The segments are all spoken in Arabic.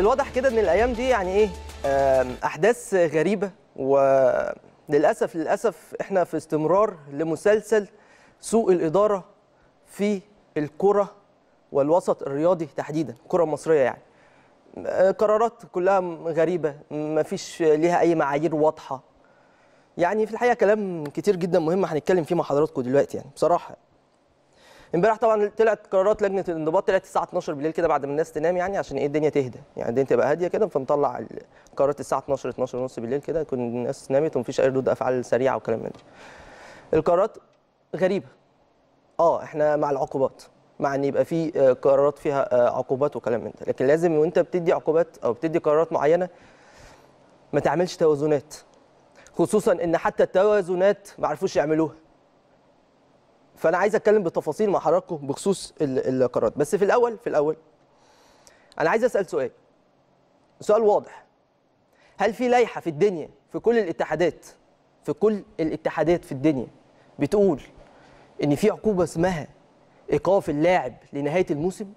الواضح كده ان الايام دي يعني ايه احداث غريبه وللاسف للاسف احنا في استمرار لمسلسل سوء الاداره في الكره والوسط الرياضي تحديدا الكره المصريه يعني آه، قرارات كلها غريبه ما فيش ليها اي معايير واضحه يعني في الحقيقه كلام كتير جدا مهم هنتكلم فيه مع حضراتكم دلوقتي يعني بصراحه امبارح طبعا طلعت قرارات لجنه الانضباط طلعت الساعه 12 بالليل كده بعد ما الناس تنام يعني عشان ايه الدنيا تهدى يعني الدنيا تبقى هاديه كده فنطلع قرارات الساعه 12 12 ونص بالليل كده تكون الناس نامت ومفيش اي ردود افعال سريعه وكلام من ده القرارات غريبه اه احنا مع العقوبات مع ان يبقى في آه، قرارات فيها آه، عقوبات وكلام من ده لكن لازم وانت بتدي عقوبات او بتدي قرارات معينه ما تعملش توازنات خصوصا ان حتى التوازنات ما عرفوش يعملوها فانا عايز اتكلم بتفاصيل مع حضراتكم بخصوص القرارات بس في الاول في الاول انا عايز اسال سؤال سؤال واضح هل في لائحه في الدنيا في كل الاتحادات في كل الاتحادات في الدنيا بتقول ان في عقوبه اسمها ايقاف اللاعب لنهايه الموسم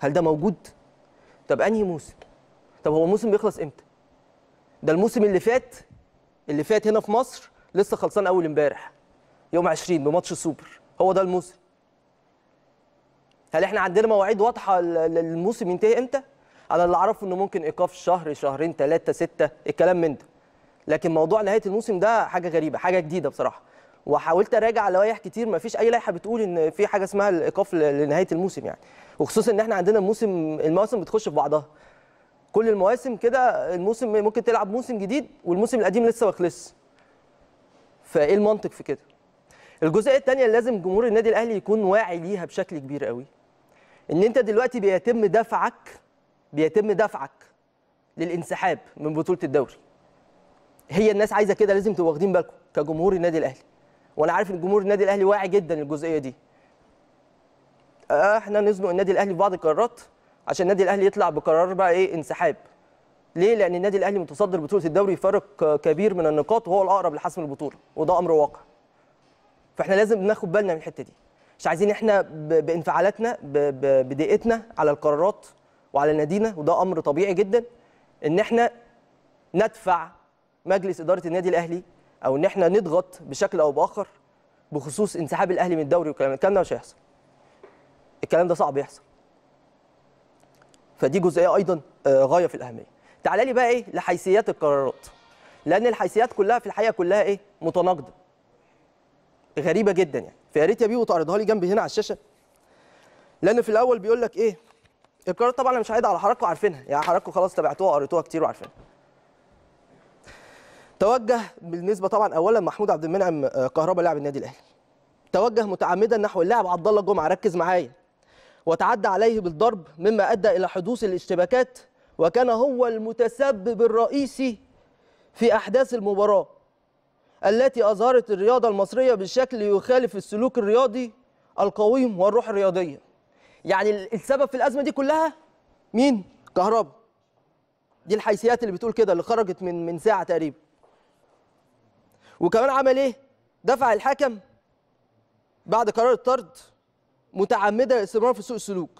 هل ده موجود طب انهي موسم طب هو الموسم بيخلص امتى ده الموسم اللي فات اللي فات هنا في مصر لسه خلصان اول امبارح يوم 20 بماتش السوبر هو ده الموسم هل احنا عندنا مواعيد واضحه للموسم ينتهي امتى انا اللي اعرفه انه ممكن ايقاف شهر شهرين ثلاثه سته الكلام من ده لكن موضوع نهايه الموسم ده حاجه غريبه حاجه جديده بصراحه وحاولت اراجع لوائح كتير ما فيش اي لائحه بتقول ان في حاجه اسمها الايقاف لنهايه الموسم يعني وخصوصا ان احنا عندنا الموسم المواسم بتخش في بعضها كل المواسم كده الموسم ممكن تلعب موسم جديد والموسم القديم لسه ما خلصش فايه المنطق في كده الجزئيه الثانيه اللي لازم جمهور النادي الاهلي يكون واعي ليها بشكل كبير قوي ان انت دلوقتي بيتم دفعك بيتم دفعك للانسحاب من بطوله الدوري هي الناس عايزه كده لازم تبقوا واخدين بالكم كجمهور النادي الاهلي وانا عارف ان جمهور النادي الاهلي واعي جدا للجزئيه دي آه، احنا نزنق النادي الاهلي في بعض القرارات عشان النادي الاهلي يطلع بقرار بقى ايه انسحاب ليه لان النادي الاهلي متصدر بطوله الدوري فرق كبير من النقاط وهو الاقرب لحسم البطوله وده امر واقع فاحنا لازم ناخد بالنا من الحته دي مش عايزين احنا بانفعالاتنا بدقتنا على القرارات وعلى نادينا وده امر طبيعي جدا ان احنا ندفع مجلس اداره النادي الاهلي او ان احنا نضغط بشكل او باخر بخصوص انسحاب الاهلي من الدوري والكلام ده ده مش هيحصل الكلام ده صعب يحصل فدي جزئيه ايضا آه، غايه في الاهميه تعال لي بقى ايه لحيثيات القرارات لان الحيثيات كلها في الحقيقه كلها ايه متناقضه غريبه جدا يعني فيا ريت يا بيبو تعرضها لي جنبي هنا على الشاشه لان في الاول بيقول لك ايه القرارات طبعا انا مش هعيد على حركه عارفينها يعني حركه خلاص تابعتوها وقريتوها كتير وعارفينها توجه بالنسبه طبعا اولا محمود عبد المنعم آه، كهربا لاعب النادي الاهلي توجه متعمدا نحو اللاعب عبد الله جمعه ركز معايا وتعدى عليه بالضرب مما ادى الى حدوث الاشتباكات وكان هو المتسبب الرئيسي في احداث المباراه التي أظهرت الرياضة المصرية بشكل يخالف السلوك الرياضي القويم والروح الرياضية يعني السبب في الأزمة دي كلها مين؟ كهربا دي الحيثيات اللي بتقول كده اللي خرجت من من ساعة تقريبا وكمان عمل إيه؟ دفع الحكم بعد قرار الطرد متعمدا الاستمرار في سوء السلوك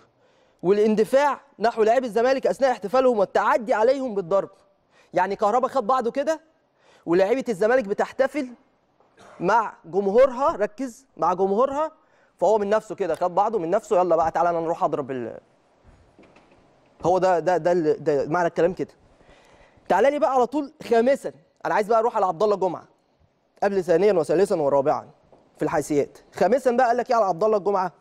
والاندفاع نحو لاعبي الزمالك اثناء احتفالهم والتعدي عليهم بالضرب يعني كهربا خد بعضه كده ولاعيبه الزمالك بتحتفل مع جمهورها ركز مع جمهورها فهو من نفسه كده خد بعضه من نفسه يلا بقى تعالى انا نروح اضرب ال... هو ده ده ده, ده معنى الكلام كده تعالى لي بقى على طول خامسا انا عايز بقى اروح على عبد الله جمعه قبل ثانيا وثالثا ورابعا في الحيثيات خامسا بقى قال لك ايه على عبد الله الجمعه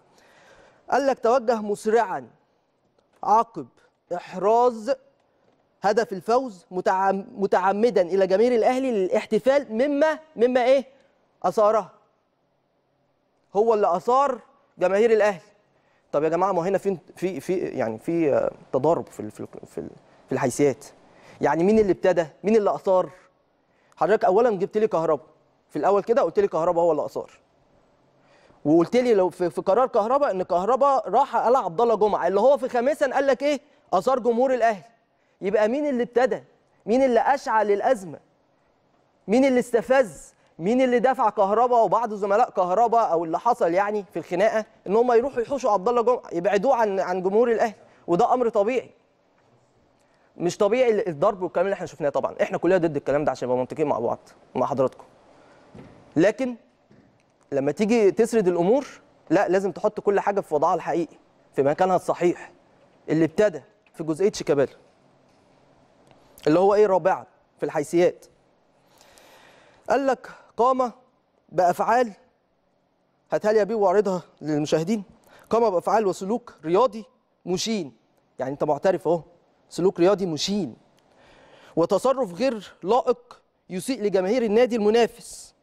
قال لك توجه مسرعا عقب احراز هدف الفوز متعمدا الى جماهير الاهلي للاحتفال مما مما ايه اثاره هو اللي اثار جماهير الاهلي طب يا جماعه ما هنا في في في يعني في تضارب في في في الحيثيات يعني مين اللي ابتدى مين اللي اثار حضرتك اولا جبت لي كهرباء في الاول كده قلت لي كهرباء هو اللي اثار وقلت لي لو في قرار كهرباء ان كهرباء راح قال عبد الله جمعه اللي هو في خامسا قال لك ايه اثار جمهور الاهلي يبقى مين اللي ابتدى مين اللي اشعل الازمه مين اللي استفز مين اللي دفع كهرباء وبعض زملاء كهرباء او اللي حصل يعني في الخناقه ان هم يروحوا يحوشوا عبد الله جمعه يبعدوه عن عن جمهور الاهلي وده امر طبيعي مش طبيعي الضرب والكلام اللي احنا شفناه طبعا احنا كلنا ضد الكلام ده عشان نبقى منطقيين مع بعض مع حضراتكم لكن لما تيجي تسرد الامور لا لازم تحط كل حاجه في وضعها الحقيقي في مكانها الصحيح اللي ابتدى في جزئيه شيكابالا اللي هو ايه رابعا في الحيثيات قال لك قام بافعال هاتها لي يا بيه واعرضها للمشاهدين قام بافعال وسلوك رياضي مشين يعني انت معترف اهو سلوك رياضي مشين وتصرف غير لائق يسيء لجماهير النادي المنافس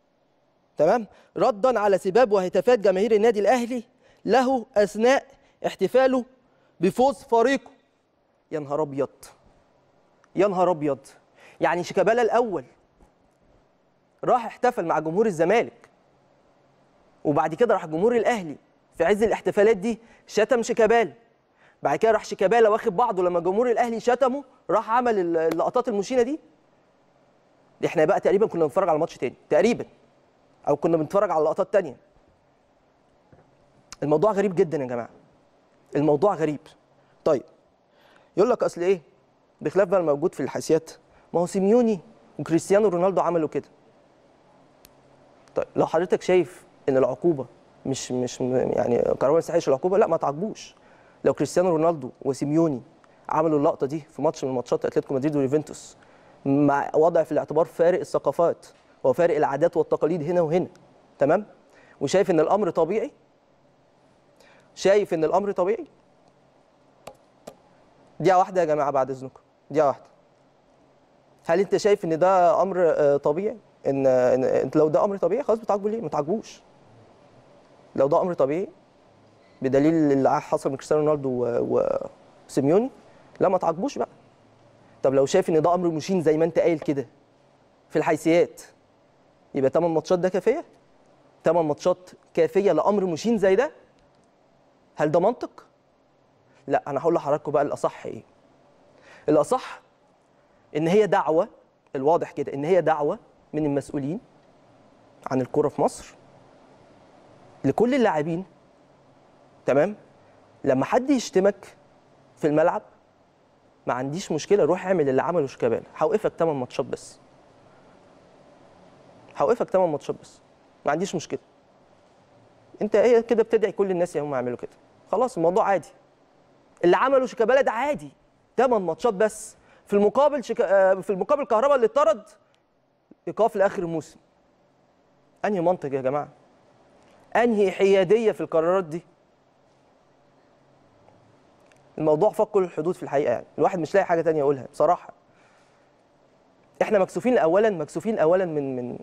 تمام ردا على سباب وهتافات جماهير النادي الاهلي له اثناء احتفاله بفوز فريقه يا نهار ابيض يا نهار ابيض يعني شيكابالا الاول راح احتفل مع جمهور الزمالك وبعد كده راح جمهور الاهلي في عز الاحتفالات دي شتم شيكابالا بعد كده راح شيكابالا واخد بعضه لما جمهور الاهلي شتمه راح عمل اللقطات المشينه دي احنا بقى تقريبا كنا بنتفرج على ماتش تاني تقريبا او كنا بنتفرج على لقطات تانية الموضوع غريب جدا يا جماعه الموضوع غريب طيب يقول لك اصل ايه بخلاف بقى الموجود في الحاسيات ما هو سيميوني وكريستيانو رونالدو عملوا كده طيب لو حضرتك شايف ان العقوبه مش مش يعني قرار ما يستحقش العقوبه لا ما تعجبوش لو كريستيانو رونالدو وسيميوني عملوا اللقطه دي في ماتش من ماتشات اتلتيكو مدريد واليوفنتوس مع وضع في الاعتبار فارق الثقافات وفارق العادات والتقاليد هنا وهنا تمام وشايف ان الامر طبيعي شايف ان الامر طبيعي دقيقه واحده يا جماعه بعد اذنكم دي واحده هل انت شايف ان ده امر آه، طبيعي ان انت لو ده امر طبيعي خلاص بتعاقبه ليه ما تعاقبوش لو ده امر طبيعي بدليل اللي حصل من كريستيانو رونالدو وسيميوني لا ما تعاقبوش بقى طب لو شايف ان ده امر مشين زي ما انت قايل كده في الحيثيات يبقى تمن ماتشات ده كافيه تمن ماتشات كافيه لامر مشين زي ده هل ده منطق لا انا هقول لحضراتكم بقى الاصح ايه الاصح ان هي دعوه الواضح كده ان هي دعوه من المسؤولين عن الكرة في مصر لكل اللاعبين تمام لما حد يشتمك في الملعب ما عنديش مشكله روح اعمل اللي عمله شيكابالا هوقفك 8 ماتشات بس هوقفك 8 ماتشات بس ما عنديش مشكله انت ايه كده بتدعي كل الناس يا هم يعملوا كده خلاص الموضوع عادي اللي عمله شيكابالا ده عادي 8 ماتشات بس في المقابل شك... آه، في المقابل كهربا اللي اتطرد ايقاف لاخر الموسم انهي منطق يا جماعه انهي حياديه في القرارات دي الموضوع فوق كل الحدود في الحقيقه يعني الواحد مش لاقي حاجه تانية يقولها بصراحه احنا مكسوفين اولا مكسوفين اولا من من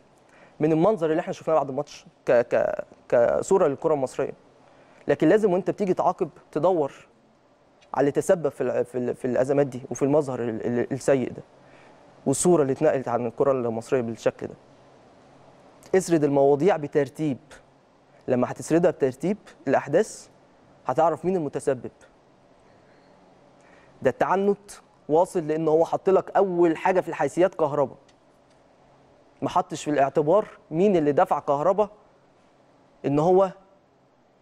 من المنظر اللي احنا شفناه بعد الماتش ك ك كصوره للكره المصريه لكن لازم وانت بتيجي تعاقب تدور على اللي تسبب في في الازمات دي وفي المظهر السيء ده والصوره اللي اتنقلت عن الكره المصريه بالشكل ده اسرد المواضيع بترتيب لما هتسردها بترتيب الاحداث هتعرف مين المتسبب ده التعنت واصل لان هو حط لك اول حاجه في الحيثيات كهرباء ما حطش في الاعتبار مين اللي دفع كهرباء ان هو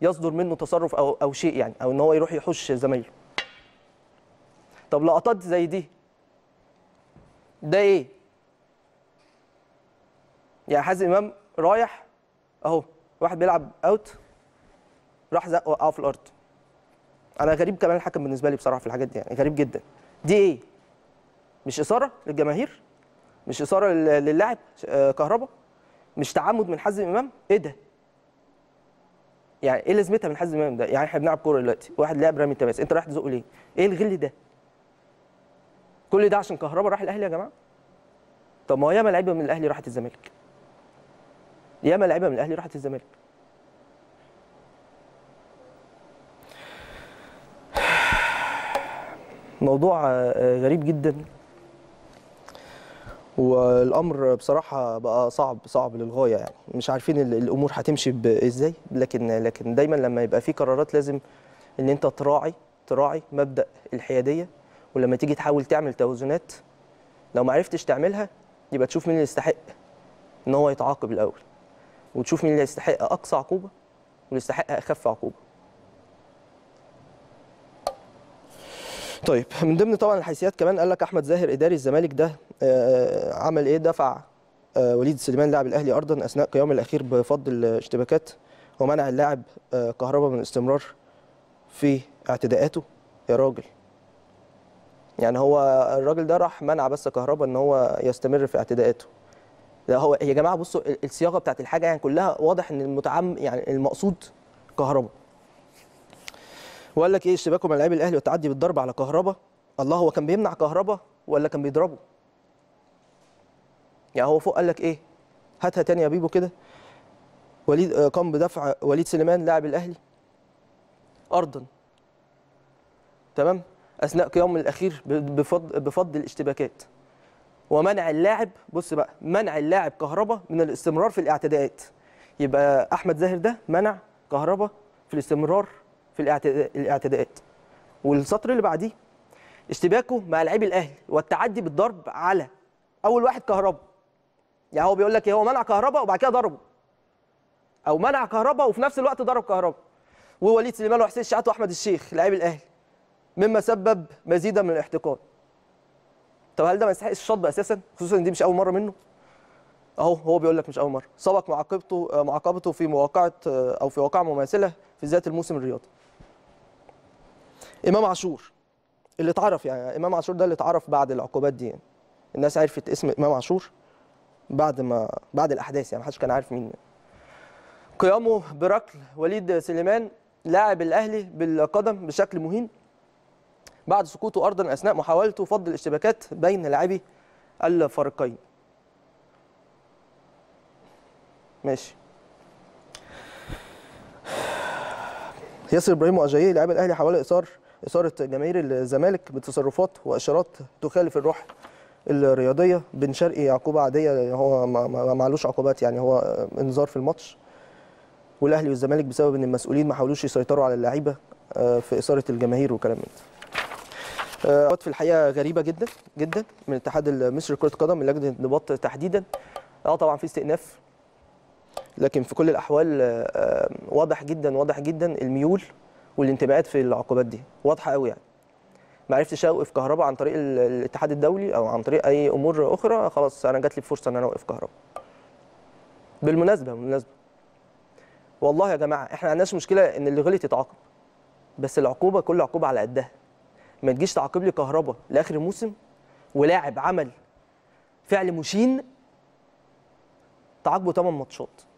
يصدر منه تصرف او او شيء يعني او ان هو يروح يحش زمايله طب لقطات زي دي ده ايه يعني حازم امام رايح اهو واحد بيلعب اوت راح زق وقعه في الارض انا غريب كمان الحكم بالنسبه لي بصراحه في الحاجات دي يعني غريب جدا دي ايه مش اثاره للجماهير مش اثاره للاعب آه، كهربا مش تعمد من حازم امام ايه ده يعني ايه لازمتها من حازم امام ده يعني احنا بنلعب كوره دلوقتي واحد لعب رامي التماس انت رايح تزقه ليه ايه الغل ده كل ده عشان كهربا راح الاهلي يا جماعه طب ما هو ياما لعيبه من الاهلي راحت الزمالك ياما لعيبه من الاهلي راحت الزمالك موضوع آه، غريب جدا والامر بصراحه بقى صعب صعب للغايه يعني مش عارفين الامور هتمشي ازاي لكن لكن دايما لما يبقى في قرارات لازم ان انت تراعي تراعي مبدا الحياديه ولما تيجي تحاول تعمل توازنات لو ما عرفتش تعملها يبقى تشوف مين اللي يستحق ان هو يتعاقب الاول وتشوف مين اللي يستحق اقصى عقوبه واللي يستحق اخف عقوبه طيب من ضمن طبعا الحيثيات كمان قال لك احمد زاهر اداري الزمالك ده آه، آه، عمل ايه دفع آه، وليد سليمان لاعب الاهلي ارضا اثناء قيامه الاخير بفض الاشتباكات ومنع اللاعب كهربا من الاستمرار في اعتداءاته يا راجل يعني هو الراجل ده راح منع بس كهربا ان هو يستمر في اعتداءاته لا هو يا جماعه بصوا الصياغه بتاعت الحاجه يعني كلها واضح ان المتعم يعني المقصود كهربا وقال لك ايه اشتباكه مع لعيب الاهلي والتعدي بالضرب على كهربا الله هو كان بيمنع كهربا ولا كان بيضربه يعني هو فوق قال لك ايه هاتها تاني يا بيبو كده وليد آه، قام بدفع وليد سليمان لاعب الاهلي ارضا تمام اثناء قيامه الاخير بفض بفض الاشتباكات ومنع اللاعب بص بقى منع اللاعب كهربا من الاستمرار في الاعتداءات يبقى احمد زاهر ده منع كهربا في الاستمرار في الاعتداءات والسطر اللي بعديه اشتباكه مع لعيب الاهلي والتعدي بالضرب على اول واحد كهربا يعني هو بيقول لك إيه، هو منع كهربا وبعد كده ضربه او منع كهربا وفي نفس الوقت ضرب كهربا ووليد سليمان وحسين الشحات واحمد الشيخ لعيب الاهلي مما سبب مزيدا من الاحتقان طب هل ده ما يستحقش الشطب اساسا خصوصا ان دي مش اول مره منه اهو هو بيقول لك مش اول مره سبق معاقبته آه، معاقبته في مواقعه آه، او في واقعه مماثله في ذات الموسم الرياضي امام عاشور اللي اتعرف يعني،, يعني امام عاشور ده اللي اتعرف بعد العقوبات دي يعني. الناس عرفت اسم امام عاشور بعد ما بعد الاحداث يعني ما حدش كان عارف مين يعني. قيامه بركل وليد سليمان لاعب الاهلي بالقدم بشكل مهين بعد سقوطه أرضا أثناء محاولته فض الاشتباكات بين لاعبي الفريقين ماشي ياسر ابراهيم واجاييه لاعب الاهلي حاول اثار اثاره جماهير الزمالك بتصرفات واشارات تخالف الروح الرياضيه بن شرقي عقوبه عاديه هو ما معلوش عقوبات يعني هو انذار في الماتش والاهلي والزمالك بسبب ان المسؤولين ما حاولوش يسيطروا على اللعيبه آه، في اثاره الجماهير وكلام من ده عقد آه، في الحقيقه غريبه جدا جدا من الاتحاد المصري لكره القدم من لجنه الانضباط تحديدا اه طبعا في استئناف لكن في كل الاحوال آه، آه، واضح جدا واضح جدا الميول والانتماءات في العقوبات دي واضحه قوي يعني ما عرفتش اوقف كهرباء عن طريق الاتحاد الدولي او عن طريق اي امور اخرى خلاص انا جات لي فرصه ان انا اوقف كهرباء بالمناسبه بالمناسبه والله يا جماعه احنا ما عندناش مشكله ان اللي غلط يتعاقب بس العقوبه كل عقوبه على قدها ما تجيش تعاقب لي كهربا لاخر الموسم ولاعب عمل فعل مشين تعاقبه 8 ماتشات